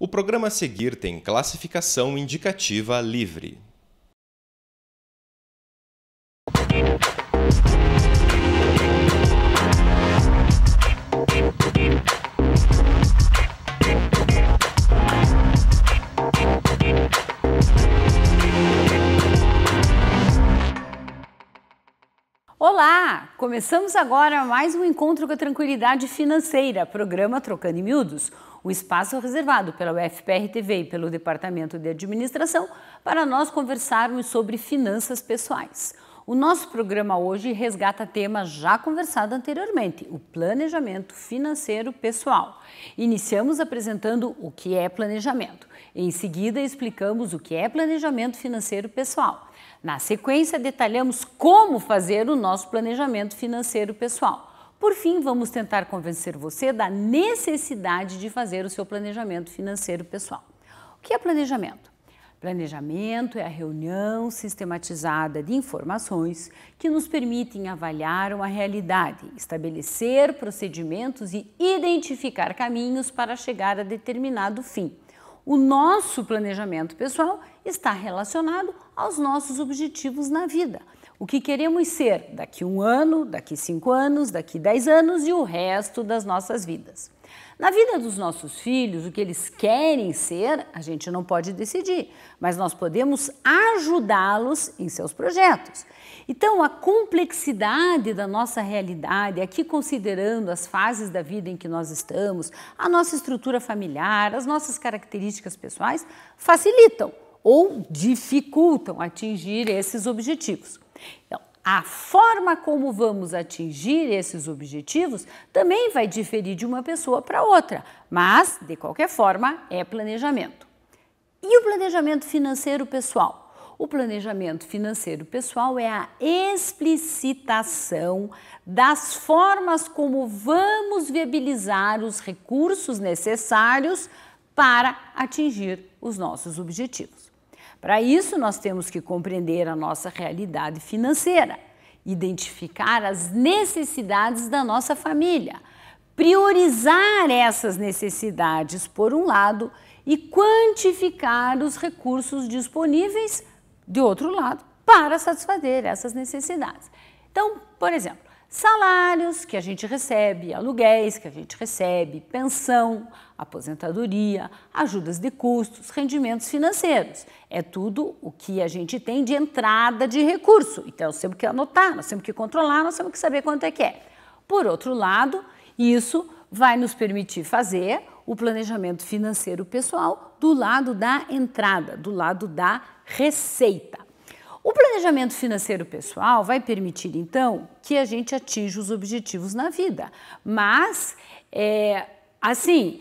O programa a seguir tem classificação indicativa livre. Olá! Começamos agora mais um encontro com a tranquilidade financeira, programa Trocando em Miúdos o espaço reservado pela UFPR-TV e pelo Departamento de Administração para nós conversarmos sobre finanças pessoais. O nosso programa hoje resgata tema já conversado anteriormente, o planejamento financeiro pessoal. Iniciamos apresentando o que é planejamento. Em seguida, explicamos o que é planejamento financeiro pessoal. Na sequência, detalhamos como fazer o nosso planejamento financeiro pessoal. Por fim, vamos tentar convencer você da necessidade de fazer o seu planejamento financeiro pessoal. O que é planejamento? Planejamento é a reunião sistematizada de informações que nos permitem avaliar uma realidade, estabelecer procedimentos e identificar caminhos para chegar a determinado fim. O nosso planejamento pessoal está relacionado aos nossos objetivos na vida o que queremos ser daqui um ano, daqui cinco anos, daqui dez anos e o resto das nossas vidas. Na vida dos nossos filhos, o que eles querem ser, a gente não pode decidir, mas nós podemos ajudá-los em seus projetos. Então, a complexidade da nossa realidade, aqui considerando as fases da vida em que nós estamos, a nossa estrutura familiar, as nossas características pessoais, facilitam ou dificultam atingir esses objetivos. Então, a forma como vamos atingir esses objetivos também vai diferir de uma pessoa para outra, mas, de qualquer forma, é planejamento. E o planejamento financeiro pessoal? O planejamento financeiro pessoal é a explicitação das formas como vamos viabilizar os recursos necessários para atingir os nossos objetivos. Para isso, nós temos que compreender a nossa realidade financeira, identificar as necessidades da nossa família, priorizar essas necessidades, por um lado, e quantificar os recursos disponíveis, de outro lado, para satisfazer essas necessidades. Então, por exemplo, salários que a gente recebe, aluguéis que a gente recebe, pensão, aposentadoria, ajudas de custos, rendimentos financeiros. É tudo o que a gente tem de entrada de recurso. Então, nós temos que anotar, nós temos que controlar, nós temos que saber quanto é que é. Por outro lado, isso vai nos permitir fazer o planejamento financeiro pessoal do lado da entrada, do lado da receita. O planejamento financeiro pessoal vai permitir, então, que a gente atinja os objetivos na vida, mas, é, assim,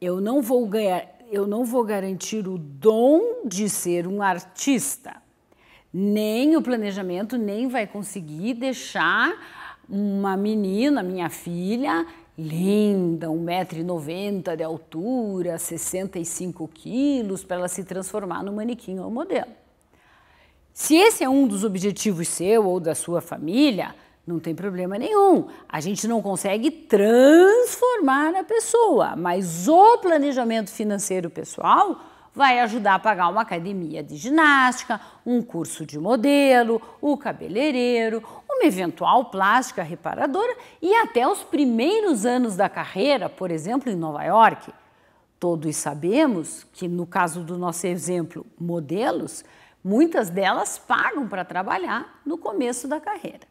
eu não vou ganhar, eu não vou garantir o dom de ser um artista. Nem o planejamento nem vai conseguir deixar uma menina, minha filha, linda, 1,90m de altura, 65 quilos, para ela se transformar no manequim ou modelo. Se esse é um dos objetivos seu ou da sua família, não tem problema nenhum. A gente não consegue transformar a pessoa, mas o planejamento financeiro pessoal vai ajudar a pagar uma academia de ginástica, um curso de modelo, o cabeleireiro, uma eventual plástica reparadora e até os primeiros anos da carreira, por exemplo, em Nova York. Todos sabemos que, no caso do nosso exemplo, modelos, muitas delas pagam para trabalhar no começo da carreira.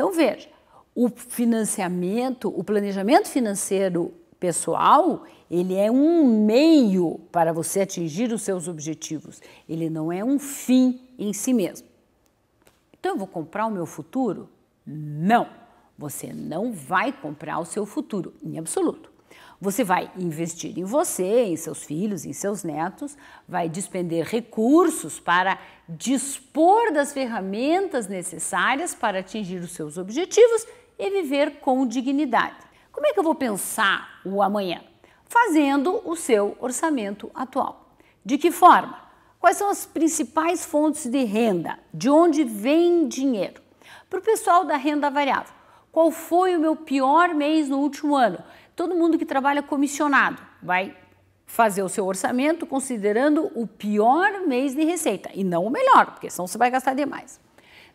Então veja, o financiamento, o planejamento financeiro pessoal, ele é um meio para você atingir os seus objetivos. Ele não é um fim em si mesmo. Então eu vou comprar o meu futuro? Não. Você não vai comprar o seu futuro, em absoluto. Você vai investir em você, em seus filhos, em seus netos, vai despender recursos para dispor das ferramentas necessárias para atingir os seus objetivos e viver com dignidade. Como é que eu vou pensar o amanhã? Fazendo o seu orçamento atual. De que forma? Quais são as principais fontes de renda? De onde vem dinheiro? Para o pessoal da renda variável, qual foi o meu pior mês no último ano? todo mundo que trabalha comissionado vai fazer o seu orçamento considerando o pior mês de receita e não o melhor, porque senão você vai gastar demais.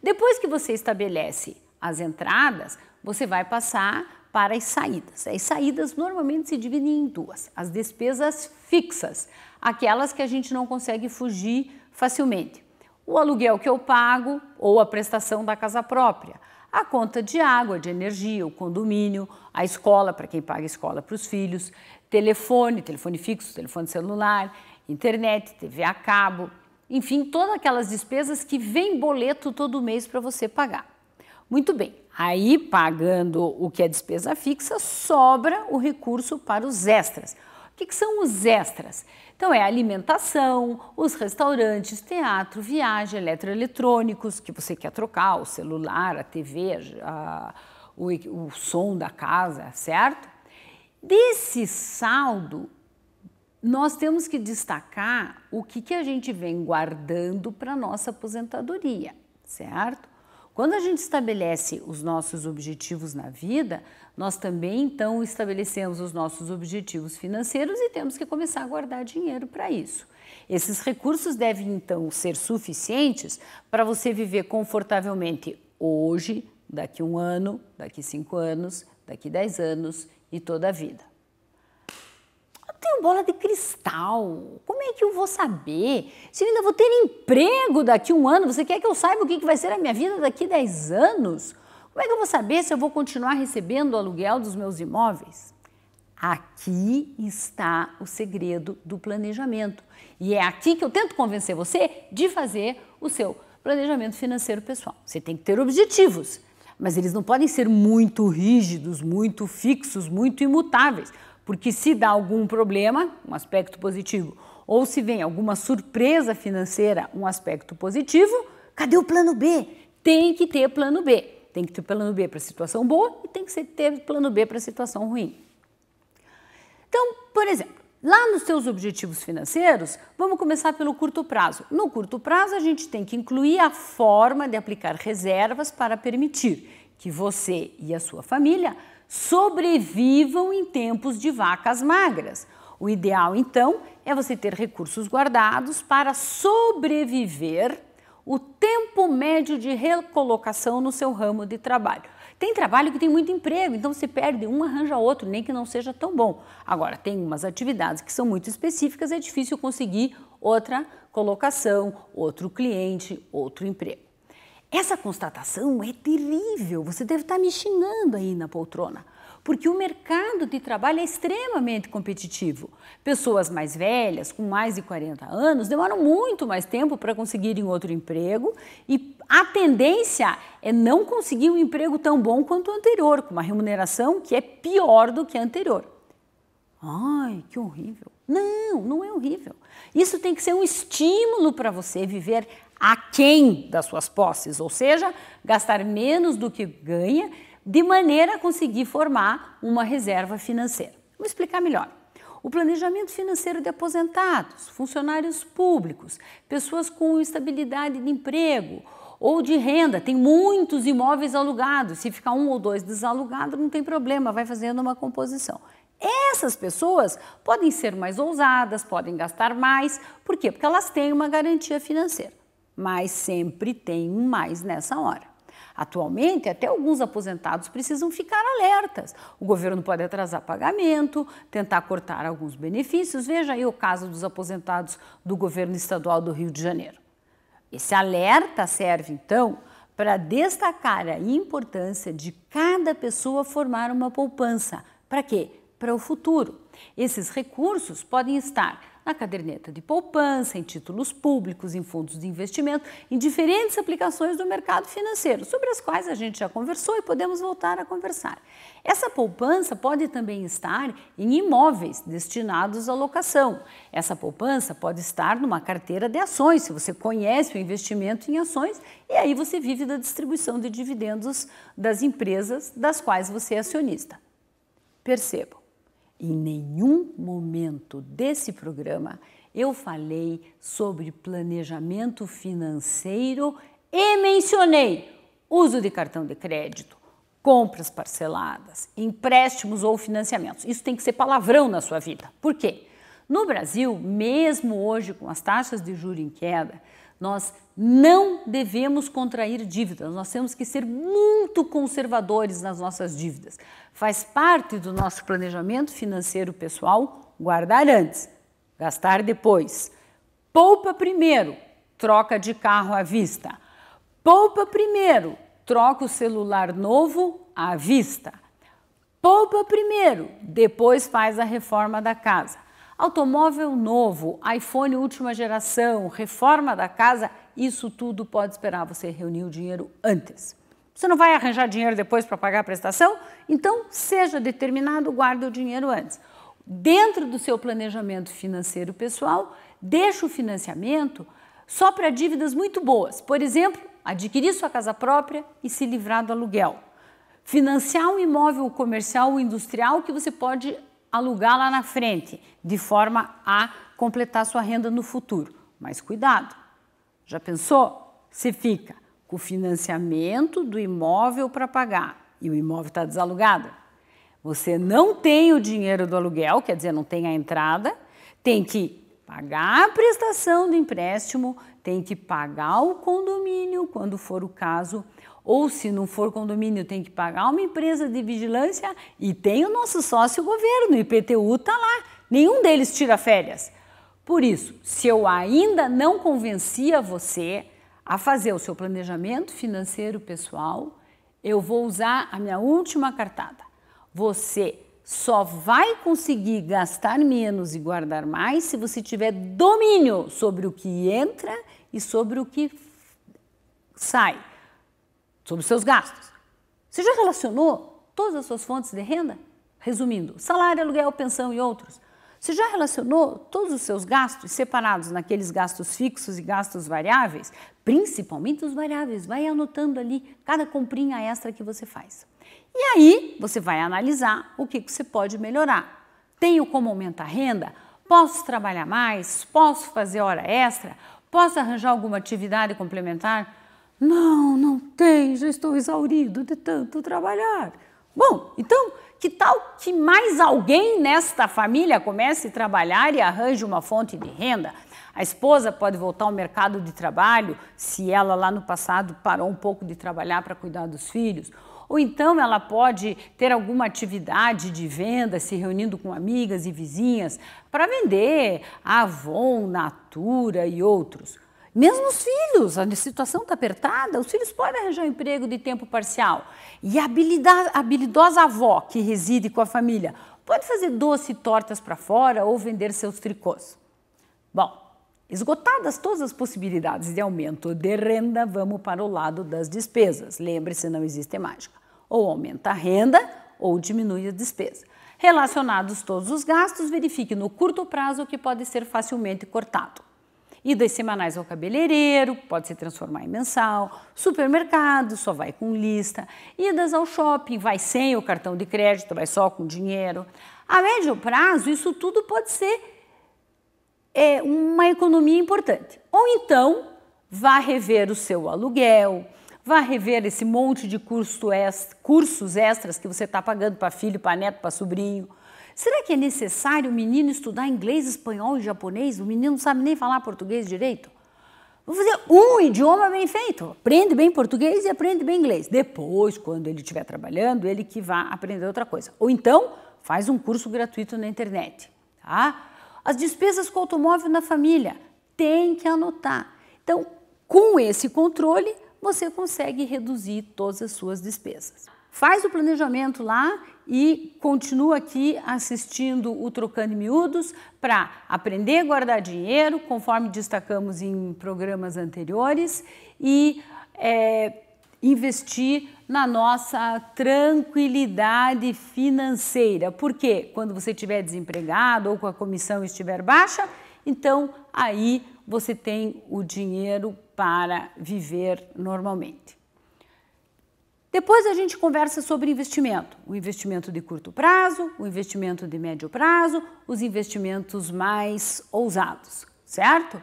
Depois que você estabelece as entradas, você vai passar para as saídas. As saídas normalmente se dividem em duas: as despesas fixas, aquelas que a gente não consegue fugir facilmente. O aluguel que eu pago ou a prestação da casa própria, a conta de água, de energia, o condomínio, a escola, para quem paga escola para os filhos, telefone, telefone fixo, telefone celular, internet, TV a cabo, enfim, todas aquelas despesas que vem boleto todo mês para você pagar. Muito bem, aí pagando o que é despesa fixa, sobra o recurso para os extras o que, que são os extras? Então é alimentação, os restaurantes, teatro, viagem, eletroeletrônicos, que você quer trocar, o celular, a TV, a, o, o som da casa, certo? Desse saldo, nós temos que destacar o que, que a gente vem guardando para nossa aposentadoria, certo? Quando a gente estabelece os nossos objetivos na vida, nós também então estabelecemos os nossos objetivos financeiros e temos que começar a guardar dinheiro para isso. Esses recursos devem então ser suficientes para você viver confortavelmente hoje, daqui um ano, daqui cinco anos, daqui dez anos e toda a vida tenho bola de cristal. Como é que eu vou saber? Se eu ainda vou ter emprego daqui a um ano, você quer que eu saiba o que vai ser a minha vida daqui a 10 anos? Como é que eu vou saber se eu vou continuar recebendo o aluguel dos meus imóveis? Aqui está o segredo do planejamento. E é aqui que eu tento convencer você de fazer o seu planejamento financeiro pessoal. Você tem que ter objetivos, mas eles não podem ser muito rígidos, muito fixos, muito imutáveis, porque se dá algum problema, um aspecto positivo, ou se vem alguma surpresa financeira, um aspecto positivo, cadê o plano B? Tem que ter plano B. Tem que ter plano B para situação boa e tem que ter plano B para situação ruim. Então, por exemplo, lá nos seus objetivos financeiros, vamos começar pelo curto prazo. No curto prazo, a gente tem que incluir a forma de aplicar reservas para permitir que você e a sua família sobrevivam em tempos de vacas magras. O ideal, então, é você ter recursos guardados para sobreviver o tempo médio de recolocação no seu ramo de trabalho. Tem trabalho que tem muito emprego, então se perde um, arranja outro, nem que não seja tão bom. Agora, tem umas atividades que são muito específicas, é difícil conseguir outra colocação, outro cliente, outro emprego. Essa constatação é terrível. Você deve estar me xingando aí na poltrona, porque o mercado de trabalho é extremamente competitivo. Pessoas mais velhas, com mais de 40 anos, demoram muito mais tempo para conseguirem outro emprego e a tendência é não conseguir um emprego tão bom quanto o anterior, com uma remuneração que é pior do que a anterior. Ai, que horrível. Não, não é horrível. Isso tem que ser um estímulo para você viver aquém das suas posses, ou seja, gastar menos do que ganha, de maneira a conseguir formar uma reserva financeira. Vou explicar melhor. O planejamento financeiro de aposentados, funcionários públicos, pessoas com estabilidade de emprego ou de renda, tem muitos imóveis alugados. Se ficar um ou dois desalugados, não tem problema, vai fazendo uma composição. Essas pessoas podem ser mais ousadas, podem gastar mais. Por quê? Porque elas têm uma garantia financeira mas sempre tem um mais nessa hora. Atualmente, até alguns aposentados precisam ficar alertas. O governo pode atrasar pagamento, tentar cortar alguns benefícios. Veja aí o caso dos aposentados do governo estadual do Rio de Janeiro. Esse alerta serve, então, para destacar a importância de cada pessoa formar uma poupança. Para quê? Para o futuro. Esses recursos podem estar na caderneta de poupança, em títulos públicos, em fundos de investimento, em diferentes aplicações do mercado financeiro, sobre as quais a gente já conversou e podemos voltar a conversar. Essa poupança pode também estar em imóveis destinados à locação. Essa poupança pode estar numa carteira de ações, se você conhece o investimento em ações, e aí você vive da distribuição de dividendos das empresas das quais você é acionista. Percebam. Em nenhum momento desse programa eu falei sobre planejamento financeiro e mencionei uso de cartão de crédito, compras parceladas, empréstimos ou financiamentos. Isso tem que ser palavrão na sua vida. Por quê? No Brasil, mesmo hoje com as taxas de juro em queda, nós não devemos contrair dívidas, nós temos que ser muito conservadores nas nossas dívidas. Faz parte do nosso planejamento financeiro pessoal guardar antes, gastar depois. Poupa primeiro, troca de carro à vista. Poupa primeiro, troca o celular novo à vista. Poupa primeiro, depois faz a reforma da casa. Automóvel novo, iPhone última geração, reforma da casa, isso tudo pode esperar você reunir o dinheiro antes. Você não vai arranjar dinheiro depois para pagar a prestação? Então, seja determinado, guarde o dinheiro antes. Dentro do seu planejamento financeiro pessoal, deixe o financiamento só para dívidas muito boas. Por exemplo, adquirir sua casa própria e se livrar do aluguel. Financiar um imóvel comercial ou industrial que você pode alugar lá na frente, de forma a completar sua renda no futuro. Mas cuidado, já pensou? Você fica com o financiamento do imóvel para pagar e o imóvel está desalugado. Você não tem o dinheiro do aluguel, quer dizer, não tem a entrada, tem que pagar a prestação do empréstimo, tem que pagar o condomínio, quando for o caso, ou se não for condomínio, tem que pagar uma empresa de vigilância e tem o nosso sócio governo, o IPTU está lá. Nenhum deles tira férias. Por isso, se eu ainda não convencia você a fazer o seu planejamento financeiro pessoal, eu vou usar a minha última cartada. Você só vai conseguir gastar menos e guardar mais se você tiver domínio sobre o que entra e sobre o que sai sobre seus gastos. Você já relacionou todas as suas fontes de renda? Resumindo, salário, aluguel, pensão e outros. Você já relacionou todos os seus gastos separados naqueles gastos fixos e gastos variáveis? Principalmente os variáveis. Vai anotando ali cada comprinha extra que você faz. E aí você vai analisar o que, que você pode melhorar. Tenho como aumentar a renda? Posso trabalhar mais? Posso fazer hora extra? Posso arranjar alguma atividade complementar? Não, não tem, já estou exaurido de tanto trabalhar. Bom, então, que tal que mais alguém nesta família comece a trabalhar e arranje uma fonte de renda? A esposa pode voltar ao mercado de trabalho se ela lá no passado parou um pouco de trabalhar para cuidar dos filhos. Ou então ela pode ter alguma atividade de venda, se reunindo com amigas e vizinhas para vender Avon, Natura e outros. Mesmo os filhos, a situação está apertada, os filhos podem arranjar um emprego de tempo parcial. E a habilidosa avó que reside com a família pode fazer doce e tortas para fora ou vender seus tricôs. Bom, Esgotadas todas as possibilidades de aumento de renda, vamos para o lado das despesas. Lembre-se, não existe mágica. Ou aumenta a renda ou diminui a despesa. Relacionados todos os gastos, verifique no curto prazo o que pode ser facilmente cortado. Idas semanais ao cabeleireiro, pode se transformar em mensal, supermercado, só vai com lista, idas ao shopping, vai sem o cartão de crédito, vai só com dinheiro. A médio prazo, isso tudo pode ser é, uma economia importante. Ou então, vá rever o seu aluguel, vá rever esse monte de curso extra, cursos extras que você está pagando para filho, para neto, para sobrinho Será que é necessário o menino estudar inglês, espanhol e japonês? O menino não sabe nem falar português direito? Vou fazer um idioma bem feito. Aprende bem português e aprende bem inglês. Depois, quando ele estiver trabalhando, ele que vá aprender outra coisa. Ou então, faz um curso gratuito na internet. Tá? As despesas com automóvel na família. Tem que anotar. Então, com esse controle, você consegue reduzir todas as suas despesas. Faz o planejamento lá e continua aqui assistindo o Trocando Miúdos para aprender a guardar dinheiro, conforme destacamos em programas anteriores, e é, investir na nossa tranquilidade financeira. Porque quando você estiver desempregado ou com a comissão estiver baixa, então aí você tem o dinheiro para viver normalmente. Depois a gente conversa sobre investimento, o investimento de curto prazo, o investimento de médio prazo, os investimentos mais ousados, certo?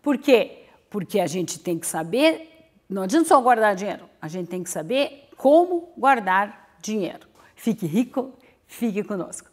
Por quê? Porque a gente tem que saber, não adianta só guardar dinheiro, a gente tem que saber como guardar dinheiro. Fique rico, fique conosco.